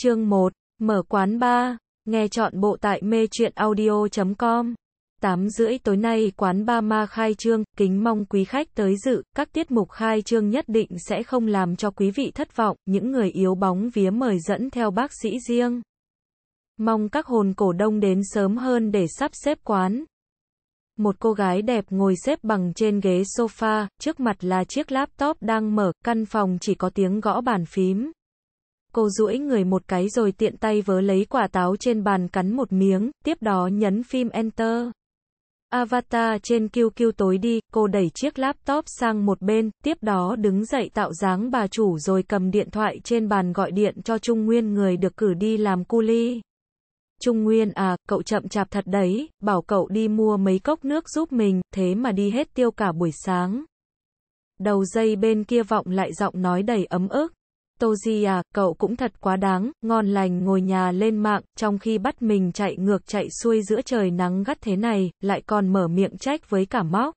Chương 1. Mở quán ba Nghe chọn bộ tại mê truyện audio.com. 8 rưỡi tối nay quán ba ma khai trương, kính mong quý khách tới dự, các tiết mục khai trương nhất định sẽ không làm cho quý vị thất vọng, những người yếu bóng vía mời dẫn theo bác sĩ riêng. Mong các hồn cổ đông đến sớm hơn để sắp xếp quán. Một cô gái đẹp ngồi xếp bằng trên ghế sofa, trước mặt là chiếc laptop đang mở, căn phòng chỉ có tiếng gõ bàn phím cô duỗi người một cái rồi tiện tay vớ lấy quả táo trên bàn cắn một miếng, tiếp đó nhấn phim Enter. Avatar trên QQ tối đi, cô đẩy chiếc laptop sang một bên, tiếp đó đứng dậy tạo dáng bà chủ rồi cầm điện thoại trên bàn gọi điện cho Trung Nguyên người được cử đi làm cu ly. Trung Nguyên à, cậu chậm chạp thật đấy, bảo cậu đi mua mấy cốc nước giúp mình, thế mà đi hết tiêu cả buổi sáng. Đầu dây bên kia vọng lại giọng nói đầy ấm ức. Toji à, cậu cũng thật quá đáng, ngon lành ngồi nhà lên mạng, trong khi bắt mình chạy ngược chạy xuôi giữa trời nắng gắt thế này, lại còn mở miệng trách với cả móc.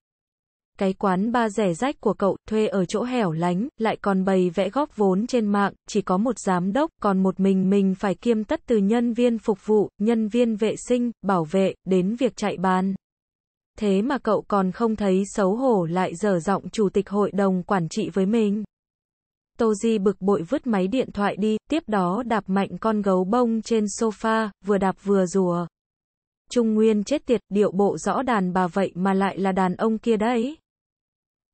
Cái quán ba rẻ rách của cậu, thuê ở chỗ hẻo lánh, lại còn bày vẽ góp vốn trên mạng, chỉ có một giám đốc, còn một mình mình phải kiêm tất từ nhân viên phục vụ, nhân viên vệ sinh, bảo vệ, đến việc chạy bàn. Thế mà cậu còn không thấy xấu hổ lại dở giọng chủ tịch hội đồng quản trị với mình. Tô Di bực bội vứt máy điện thoại đi, tiếp đó đạp mạnh con gấu bông trên sofa, vừa đạp vừa rùa. Trung Nguyên chết tiệt, điệu bộ rõ đàn bà vậy mà lại là đàn ông kia đấy.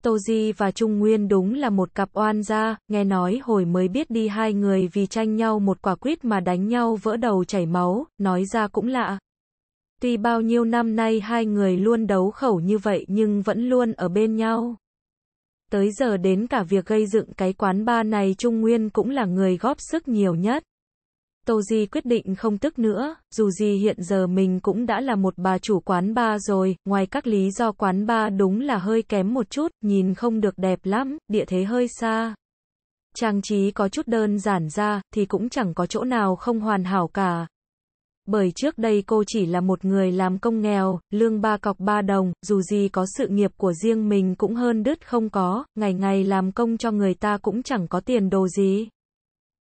Tô Di và Trung Nguyên đúng là một cặp oan gia, nghe nói hồi mới biết đi hai người vì tranh nhau một quả quýt mà đánh nhau vỡ đầu chảy máu, nói ra cũng lạ. Tuy bao nhiêu năm nay hai người luôn đấu khẩu như vậy nhưng vẫn luôn ở bên nhau. Tới giờ đến cả việc gây dựng cái quán ba này Trung Nguyên cũng là người góp sức nhiều nhất. Tô Di quyết định không tức nữa, dù gì hiện giờ mình cũng đã là một bà chủ quán ba rồi, ngoài các lý do quán ba đúng là hơi kém một chút, nhìn không được đẹp lắm, địa thế hơi xa. Trang trí có chút đơn giản ra, thì cũng chẳng có chỗ nào không hoàn hảo cả, bởi trước đây cô chỉ là một người làm công nghèo, lương ba cọc ba đồng, dù gì có sự nghiệp của riêng mình cũng hơn đứt không có, ngày ngày làm công cho người ta cũng chẳng có tiền đồ gì.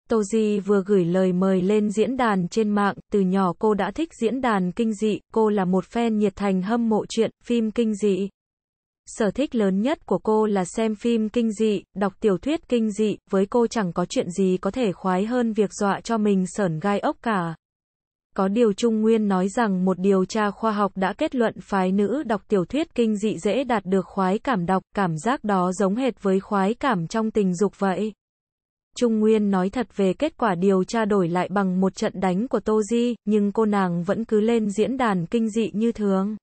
Toji vừa gửi lời mời lên diễn đàn trên mạng, từ nhỏ cô đã thích diễn đàn kinh dị, cô là một fan nhiệt thành hâm mộ chuyện phim kinh dị. Sở thích lớn nhất của cô là xem phim kinh dị, đọc tiểu thuyết kinh dị, với cô chẳng có chuyện gì có thể khoái hơn việc dọa cho mình sởn gai ốc cả. Có điều Trung Nguyên nói rằng một điều tra khoa học đã kết luận phái nữ đọc tiểu thuyết kinh dị dễ đạt được khoái cảm đọc, cảm giác đó giống hệt với khoái cảm trong tình dục vậy. Trung Nguyên nói thật về kết quả điều tra đổi lại bằng một trận đánh của Tô Di, nhưng cô nàng vẫn cứ lên diễn đàn kinh dị như thường.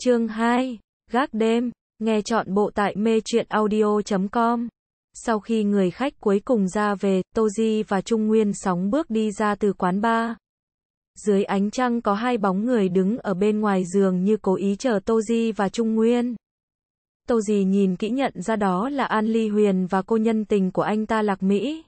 Chương 2. Gác đêm. Nghe chọn bộ tại mê truyện audio.com. Sau khi người khách cuối cùng ra về, Tô Di và Trung Nguyên sóng bước đi ra từ quán bar. Dưới ánh trăng có hai bóng người đứng ở bên ngoài giường như cố ý chờ Tô Di và Trung Nguyên. Tô Di nhìn kỹ nhận ra đó là An Ly Huyền và cô nhân tình của anh ta Lạc Mỹ.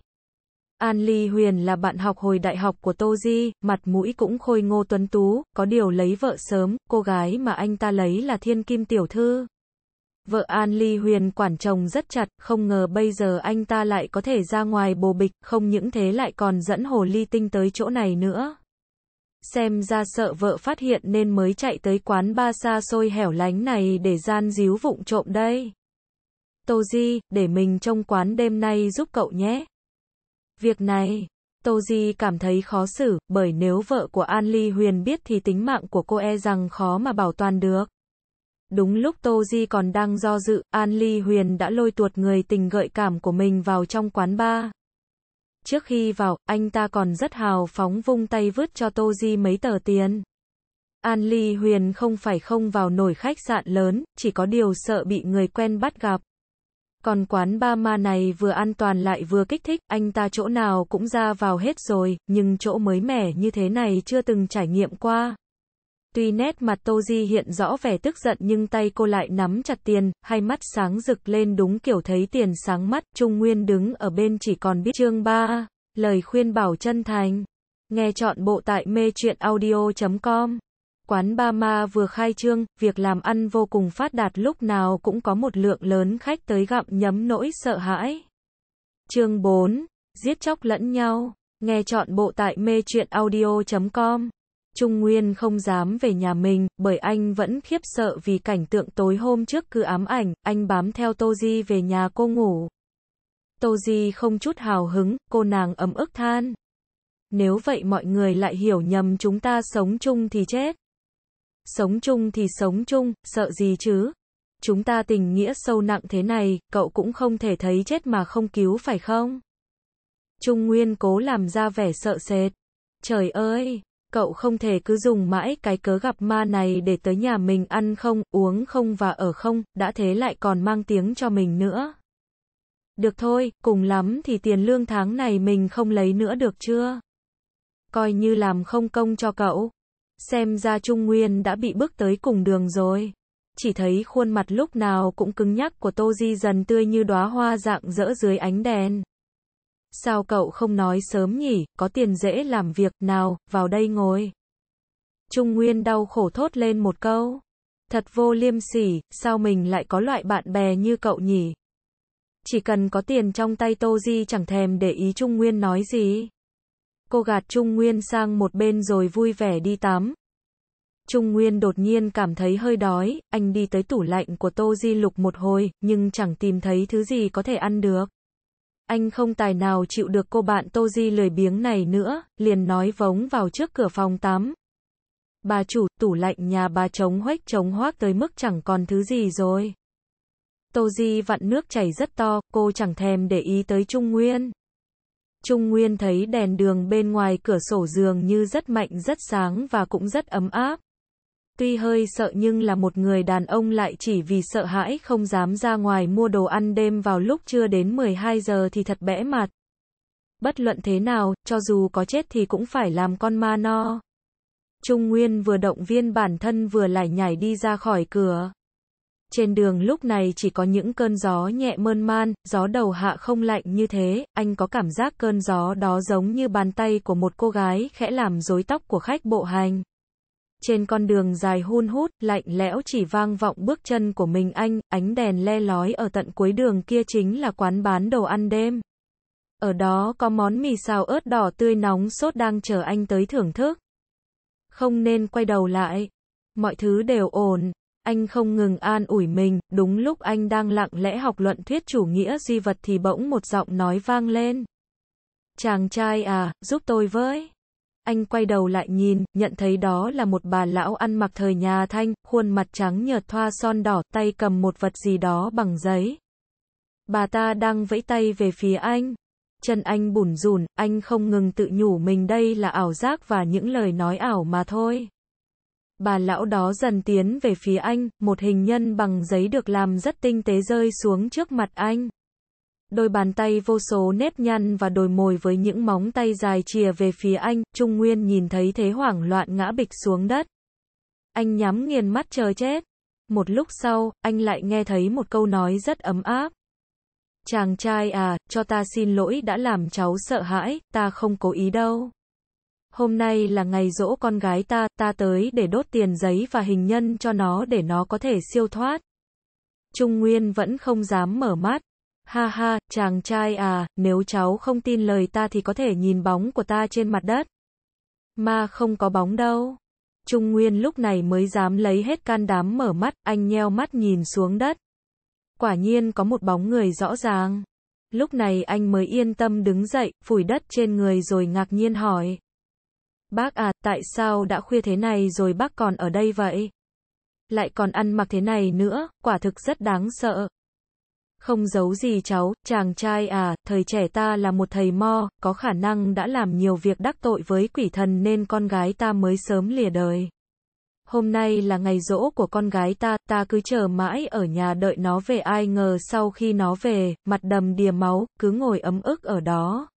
An Ly Huyền là bạn học hồi đại học của Tô Di, mặt mũi cũng khôi ngô tuấn tú, có điều lấy vợ sớm, cô gái mà anh ta lấy là Thiên Kim Tiểu Thư. Vợ An Ly Huyền quản chồng rất chặt, không ngờ bây giờ anh ta lại có thể ra ngoài bồ bịch, không những thế lại còn dẫn hồ ly tinh tới chỗ này nữa xem ra sợ vợ phát hiện nên mới chạy tới quán ba xa xôi hẻo lánh này để gian díu vụng trộm đây. Tô Di, để mình trong quán đêm nay giúp cậu nhé. Việc này, Tô Di cảm thấy khó xử, bởi nếu vợ của An Ly Huyền biết thì tính mạng của cô e rằng khó mà bảo toàn được. Đúng lúc Tô Di còn đang do dự, An Ly Huyền đã lôi tuột người tình gợi cảm của mình vào trong quán bar. Trước khi vào, anh ta còn rất hào phóng vung tay vứt cho Toji mấy tờ tiền. An Ly Huyền không phải không vào nổi khách sạn lớn, chỉ có điều sợ bị người quen bắt gặp. Còn quán ba ma này vừa an toàn lại vừa kích thích, anh ta chỗ nào cũng ra vào hết rồi, nhưng chỗ mới mẻ như thế này chưa từng trải nghiệm qua. Tuy nét mặt Toji hiện rõ vẻ tức giận nhưng tay cô lại nắm chặt tiền, hai mắt sáng rực lên đúng kiểu thấy tiền sáng mắt, Trung Nguyên đứng ở bên chỉ còn biết chương 3, lời khuyên bảo chân thành. Nghe chọn bộ tại mê truyện audio.com. Quán Ba Ma vừa khai trương, việc làm ăn vô cùng phát đạt lúc nào cũng có một lượng lớn khách tới gặm nhấm nỗi sợ hãi. Chương 4. Giết chóc lẫn nhau. Nghe chọn bộ tại mê truyện audio.com. Trung Nguyên không dám về nhà mình, bởi anh vẫn khiếp sợ vì cảnh tượng tối hôm trước cứ ám ảnh, anh bám theo Tô Di về nhà cô ngủ. Tô Di không chút hào hứng, cô nàng ấm ức than. Nếu vậy mọi người lại hiểu nhầm chúng ta sống chung thì chết. Sống chung thì sống chung, sợ gì chứ? Chúng ta tình nghĩa sâu nặng thế này, cậu cũng không thể thấy chết mà không cứu phải không? Trung Nguyên cố làm ra vẻ sợ sệt. Trời ơi! cậu không thể cứ dùng mãi cái cớ gặp ma này để tới nhà mình ăn không, uống không và ở không, đã thế lại còn mang tiếng cho mình nữa. Được thôi, cùng lắm thì tiền lương tháng này mình không lấy nữa được chưa? Coi như làm không công cho cậu. Xem ra Trung Nguyên đã bị bước tới cùng đường rồi. Chỉ thấy khuôn mặt lúc nào cũng cứng nhắc của Tô Di dần tươi như đóa hoa rạng rỡ dưới ánh đèn. Sao cậu không nói sớm nhỉ, có tiền dễ làm việc, nào, vào đây ngồi. Trung Nguyên đau khổ thốt lên một câu. Thật vô liêm sỉ, sao mình lại có loại bạn bè như cậu nhỉ? Chỉ cần có tiền trong tay Tô Di chẳng thèm để ý Trung Nguyên nói gì. Cô gạt Trung Nguyên sang một bên rồi vui vẻ đi tắm. Trung Nguyên đột nhiên cảm thấy hơi đói, anh đi tới tủ lạnh của Tô Di lục một hồi, nhưng chẳng tìm thấy thứ gì có thể ăn được anh không tài nào chịu được cô bạn Tô Di lười biếng này nữa, liền nói vống vào trước cửa phòng tắm. Bà chủ, tủ lạnh nhà bà trống hoách trống hoác tới mức chẳng còn thứ gì rồi. Tô Di vặn nước chảy rất to, cô chẳng thèm để ý tới Trung Nguyên. Trung Nguyên thấy đèn đường bên ngoài cửa sổ giường như rất mạnh rất sáng và cũng rất ấm áp tuy hơi sợ nhưng là một người đàn ông lại chỉ vì sợ hãi không dám ra ngoài mua đồ ăn đêm vào lúc chưa đến 12 giờ thì thật bẽ mặt. Bất luận thế nào, cho dù có chết thì cũng phải làm con ma no. Trung Nguyên vừa động viên bản thân vừa lải nhảy đi ra khỏi cửa. Trên đường lúc này chỉ có những cơn gió nhẹ mơn man, gió đầu hạ không lạnh như thế, anh có cảm giác cơn gió đó giống như bàn tay của một cô gái khẽ làm rối tóc của khách bộ hành trên con đường dài hun hút, lạnh lẽo chỉ vang vọng bước chân của mình anh, ánh đèn le lói ở tận cuối đường kia chính là quán bán đồ ăn đêm. Ở đó có món mì xào ớt đỏ tươi nóng sốt đang chờ anh tới thưởng thức. Không nên quay đầu lại. Mọi thứ đều ổn. Anh không ngừng an ủi mình, đúng lúc anh đang lặng lẽ học luận thuyết chủ nghĩa duy vật thì bỗng một giọng nói vang lên. Chàng trai à, giúp tôi với. Anh quay đầu lại nhìn, nhận thấy đó là một bà lão ăn mặc thời nhà Thanh, khuôn mặt trắng nhợt thoa son đỏ, tay cầm một vật gì đó bằng giấy. Bà ta đang vẫy tay về phía anh. Chân anh bùn rùn, anh không ngừng tự nhủ mình đây là ảo giác và những lời nói ảo mà thôi. Bà lão đó dần tiến về phía anh, một hình nhân bằng giấy được làm rất tinh tế rơi xuống trước mặt anh đôi bàn tay vô số nếp nhăn và đồi mồi với những móng tay dài chìa về phía anh, Trung Nguyên nhìn thấy thế hoảng loạn ngã bịch xuống đất. Anh nhắm nghiền mắt chờ chết. Một lúc sau, anh lại nghe thấy một câu nói rất ấm áp. Chàng trai à, cho ta xin lỗi đã làm cháu sợ hãi, ta không cố ý đâu. Hôm nay là ngày dỗ con gái ta, ta tới để đốt tiền giấy và hình nhân cho nó để nó có thể siêu thoát. Trung Nguyên vẫn không dám mở mắt, Ha ha, chàng trai à, nếu cháu không tin lời ta thì có thể nhìn bóng của ta trên mặt đất. Mà không có bóng đâu. Trung Nguyên lúc này mới dám lấy hết can đảm mở mắt, anh nheo mắt nhìn xuống đất. Quả nhiên có một bóng người rõ ràng. Lúc này anh mới yên tâm đứng dậy, phủi đất trên người rồi ngạc nhiên hỏi. Bác à, tại sao đã khuya thế này rồi bác còn ở đây vậy? Lại còn ăn mặc thế này nữa, quả thực rất đáng sợ. Không giấu gì cháu, chàng trai à, thời trẻ ta là một thầy mo, có khả năng đã làm nhiều việc đắc tội với quỷ thần nên con gái ta mới sớm lìa đời. Hôm nay là ngày rỗ của con gái ta, ta cứ chờ mãi ở nhà đợi nó về ai ngờ sau khi nó về, mặt đầm đìa máu, cứ ngồi ấm ức ở đó.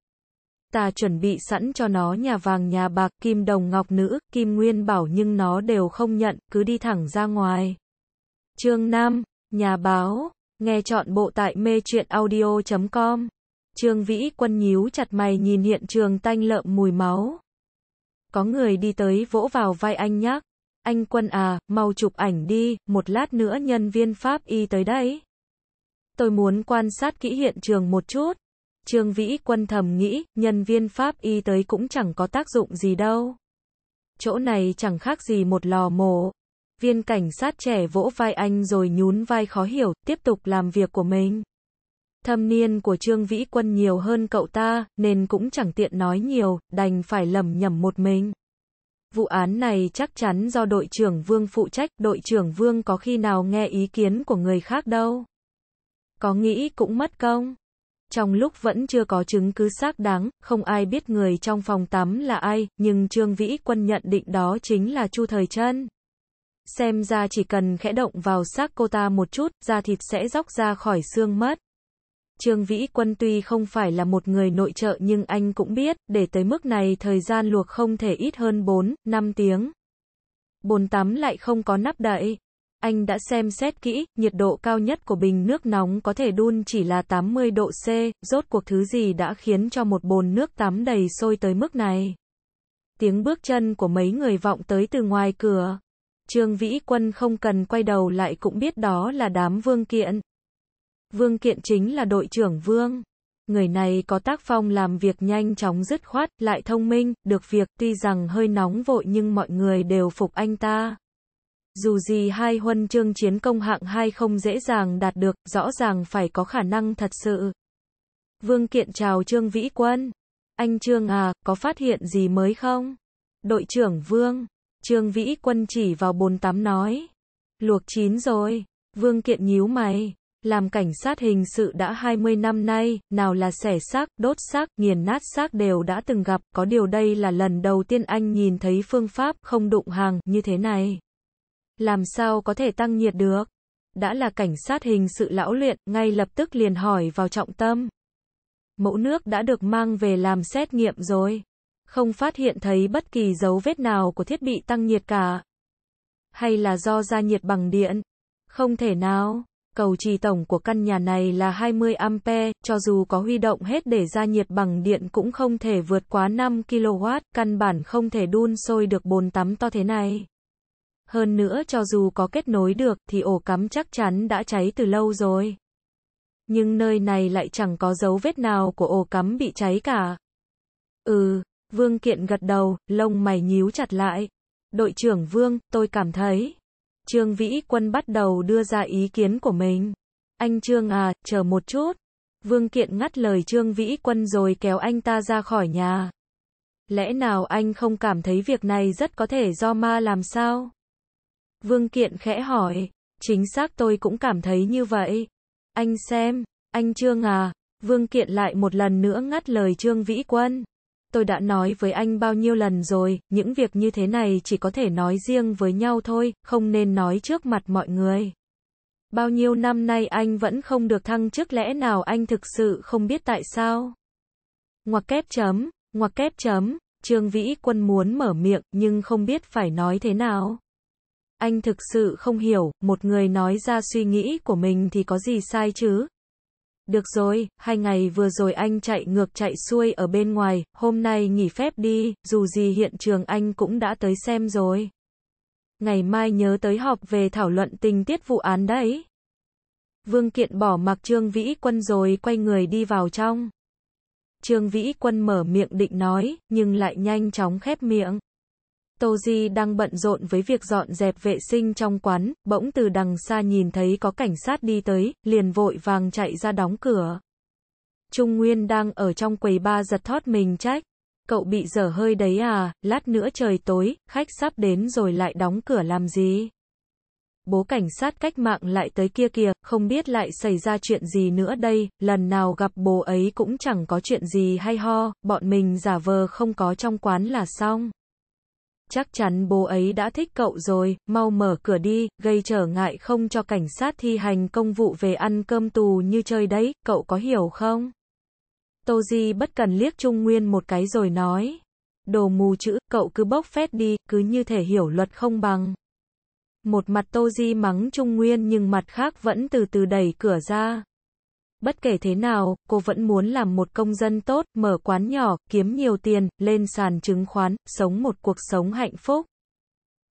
Ta chuẩn bị sẵn cho nó nhà vàng nhà bạc, kim đồng ngọc nữ, kim nguyên bảo nhưng nó đều không nhận, cứ đi thẳng ra ngoài. Chương 5, Nhà báo Nghe chọn bộ tại mê truyện audio.com. Trương Vĩ Quân nhíu chặt mày nhìn hiện trường tanh lợm mùi máu. Có người đi tới vỗ vào vai anh nhắc. Anh Quân à, mau chụp ảnh đi, một lát nữa nhân viên Pháp y tới đây. Tôi muốn quan sát kỹ hiện trường một chút. Trương Vĩ Quân thầm nghĩ, nhân viên Pháp y tới cũng chẳng có tác dụng gì đâu. Chỗ này chẳng khác gì một lò mổ, Viên cảnh sát trẻ vỗ vai anh rồi nhún vai khó hiểu, tiếp tục làm việc của mình. Thâm niên của Trương Vĩ Quân nhiều hơn cậu ta, nên cũng chẳng tiện nói nhiều, đành phải lầm nhầm một mình. Vụ án này chắc chắn do đội trưởng Vương phụ trách, đội trưởng Vương có khi nào nghe ý kiến của người khác đâu. Có nghĩ cũng mất công. Trong lúc vẫn chưa có chứng cứ xác đáng, không ai biết người trong phòng tắm là ai, nhưng Trương Vĩ Quân nhận định đó chính là Chu Thời Trân xem ra chỉ cần khẽ động vào xác cô ta một chút, da thịt sẽ róc ra khỏi xương mất. Trương Vĩ Quân tuy không phải là một người nội trợ nhưng anh cũng biết, để tới mức này thời gian luộc không thể ít hơn 4, 5 tiếng. Bồn tắm lại không có nắp đậy. Anh đã xem xét kỹ, nhiệt độ cao nhất của bình nước nóng có thể đun chỉ là 80 độ C, rốt cuộc thứ gì đã khiến cho một bồn nước tắm đầy sôi tới mức này. Tiếng bước chân của mấy người vọng tới từ ngoài cửa. Trương Vĩ Quân không cần quay đầu lại cũng biết đó là đám Vương Kiện. Vương Kiện chính là đội trưởng Vương. Người này có tác phong làm việc nhanh chóng dứt khoát, lại thông minh, được việc, tuy rằng hơi nóng vội nhưng mọi người đều phục anh ta. Dù gì hai huân chương chiến công hạng hai không dễ dàng đạt được, rõ ràng phải có khả năng thật sự. Vương Kiện chào Trương Vĩ Quân. Anh Trương à, có phát hiện gì mới không? Đội trưởng Vương, Trương Vĩ Quân chỉ vào bồn tắm nói. Luộc chín rồi. Vương Kiện nhíu mày. Làm cảnh sát hình sự đã 20 năm nay, nào là xẻ xác, đốt xác, nghiền nát xác đều đã từng gặp, có điều đây là lần đầu tiên anh nhìn thấy phương pháp không đụng hàng như thế này. Làm sao có thể tăng nhiệt được? Đã là cảnh sát hình sự lão luyện, ngay lập tức liền hỏi vào trọng tâm. Mẫu nước đã được mang về làm xét nghiệm rồi không phát hiện thấy bất kỳ dấu vết nào của thiết bị tăng nhiệt cả. Hay là do ra nhiệt bằng điện? Không thể nào. Cầu trì tổng của căn nhà này là 20 ampe, cho dù có huy động hết để ra nhiệt bằng điện cũng không thể vượt quá 5 kW, căn bản không thể đun sôi được bồn tắm to thế này. Hơn nữa cho dù có kết nối được thì ổ cắm chắc chắn đã cháy từ lâu rồi. Nhưng nơi này lại chẳng có dấu vết nào của ổ cắm bị cháy cả. Ừ, Vương Kiện gật đầu, lông mày nhíu chặt lại. Đội trưởng Vương, tôi cảm thấy. Trương Vĩ Quân bắt đầu đưa ra ý kiến của mình. Anh Trương à, chờ một chút. Vương Kiện ngắt lời Trương Vĩ Quân rồi kéo anh ta ra khỏi nhà. Lẽ nào anh không cảm thấy việc này rất có thể do ma làm sao? Vương Kiện khẽ hỏi. Chính xác tôi cũng cảm thấy như vậy. Anh xem, anh Trương à. Vương Kiện lại một lần nữa ngắt lời Trương Vĩ Quân. Tôi đã nói với anh bao nhiêu lần rồi, những việc như thế này chỉ có thể nói riêng với nhau thôi, không nên nói trước mặt mọi người. Bao nhiêu năm nay anh vẫn không được thăng chức lẽ nào anh thực sự không biết tại sao? Ngoặc kép chấm, ngoặc kép chấm, Trương Vĩ Quân muốn mở miệng nhưng không biết phải nói thế nào. Anh thực sự không hiểu, một người nói ra suy nghĩ của mình thì có gì sai chứ, được rồi, hai ngày vừa rồi anh chạy ngược chạy xuôi ở bên ngoài, hôm nay nghỉ phép đi, dù gì hiện trường anh cũng đã tới xem rồi. Ngày mai nhớ tới họp về thảo luận tình tiết vụ án đấy. Vương Kiện bỏ mặc Trương Vĩ Quân rồi quay người đi vào trong. Trương Vĩ Quân mở miệng định nói, nhưng lại nhanh chóng khép miệng. Toji đang bận rộn với việc dọn dẹp vệ sinh trong quán, bỗng từ đằng xa nhìn thấy có cảnh sát đi tới, liền vội vàng chạy ra đóng cửa. Trung Nguyên đang ở trong quầy ba giật thót mình trách. Cậu bị dở hơi đấy à, lát nữa trời tối, khách sắp đến rồi lại đóng cửa làm gì? Bố cảnh sát cách mạng lại tới kia kìa, không biết lại xảy ra chuyện gì nữa đây, lần nào gặp bố ấy cũng chẳng có chuyện gì hay ho, bọn mình giả vờ không có trong quán là xong chắc chắn bố ấy đã thích cậu rồi, mau mở cửa đi, gây trở ngại không cho cảnh sát thi hành công vụ về ăn cơm tù như chơi đấy, cậu có hiểu không? Toji bất cần liếc Trung Nguyên một cái rồi nói. Đồ mù chữ, cậu cứ bốc phét đi, cứ như thể hiểu luật không bằng. Một mặt Tô Di mắng Trung Nguyên nhưng mặt khác vẫn từ từ đẩy cửa ra. Bất kể thế nào, cô vẫn muốn làm một công dân tốt, mở quán nhỏ, kiếm nhiều tiền, lên sàn chứng khoán, sống một cuộc sống hạnh phúc.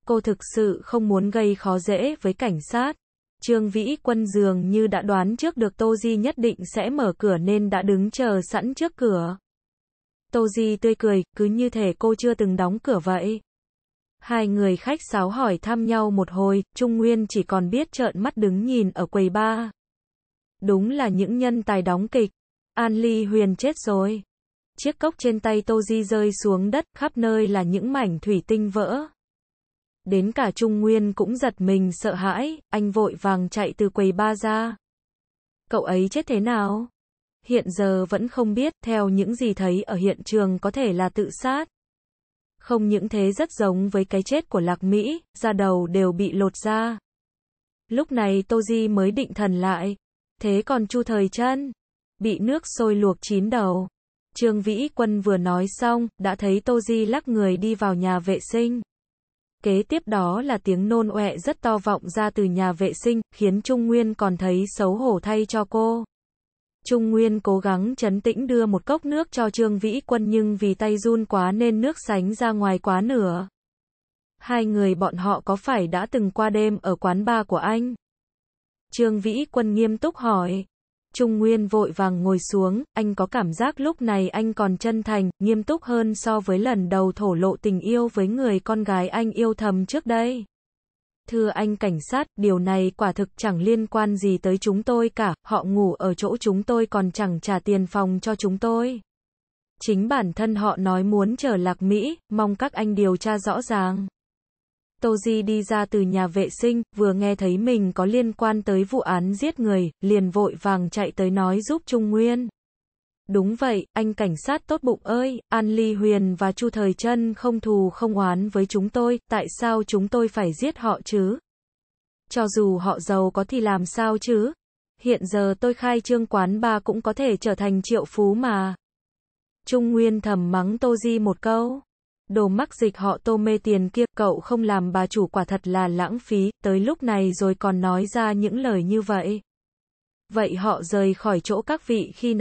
Cô thực sự không muốn gây khó dễ với cảnh sát. Trương Vĩ Quân dường như đã đoán trước được Tô Di nhất định sẽ mở cửa nên đã đứng chờ sẵn trước cửa. Tô Di tươi cười, cứ như thể cô chưa từng đóng cửa vậy. Hai người khách sáo hỏi thăm nhau một hồi, Trung Nguyên chỉ còn biết trợn mắt đứng nhìn ở quầy ba. Đúng là những nhân tài đóng kịch. An Ly Huyền chết rồi. Chiếc cốc trên tay Tô Di rơi xuống đất, khắp nơi là những mảnh thủy tinh vỡ. Đến cả Trung Nguyên cũng giật mình sợ hãi, anh vội vàng chạy từ quầy ba ra. Cậu ấy chết thế nào? Hiện giờ vẫn không biết, theo những gì thấy ở hiện trường có thể là tự sát. Không những thế rất giống với cái chết của Lạc Mỹ, da đầu đều bị lột ra. Lúc này Tô Di mới định thần lại, Thế còn Chu Thời Chân bị nước sôi luộc chín đầu. Trương Vĩ Quân vừa nói xong, đã thấy Tô Di lắc người đi vào nhà vệ sinh. Kế tiếp đó là tiếng nôn ọe rất to vọng ra từ nhà vệ sinh, khiến Trung Nguyên còn thấy xấu hổ thay cho cô. Trung Nguyên cố gắng chấn tĩnh đưa một cốc nước cho Trương Vĩ Quân nhưng vì tay run quá nên nước sánh ra ngoài quá nửa. Hai người bọn họ có phải đã từng qua đêm ở quán bar của anh? Trương Vĩ Quân nghiêm túc hỏi. Trung Nguyên vội vàng ngồi xuống, anh có cảm giác lúc này anh còn chân thành, nghiêm túc hơn so với lần đầu thổ lộ tình yêu với người con gái anh yêu thầm trước đây. Thưa anh cảnh sát, điều này quả thực chẳng liên quan gì tới chúng tôi cả, họ ngủ ở chỗ chúng tôi còn chẳng trả tiền phòng cho chúng tôi. Chính bản thân họ nói muốn trở lạc Mỹ, mong các anh điều tra rõ ràng. Toji đi ra từ nhà vệ sinh, vừa nghe thấy mình có liên quan tới vụ án giết người, liền vội vàng chạy tới nói giúp Trung Nguyên. Đúng vậy, anh cảnh sát tốt bụng ơi, An Ly Huyền và Chu Thời Trân không thù không oán với chúng tôi, tại sao chúng tôi phải giết họ chứ? Cho dù họ giàu có thì làm sao chứ? Hiện giờ tôi khai trương quán ba cũng có thể trở thành triệu phú mà. Trung Nguyên thầm mắng Tô Di một câu đồ mắc dịch họ tô mê tiền kia, cậu không làm bà chủ quả thật là lãng phí, tới lúc này rồi còn nói ra những lời như vậy. Vậy họ rời khỏi chỗ các vị khi nào?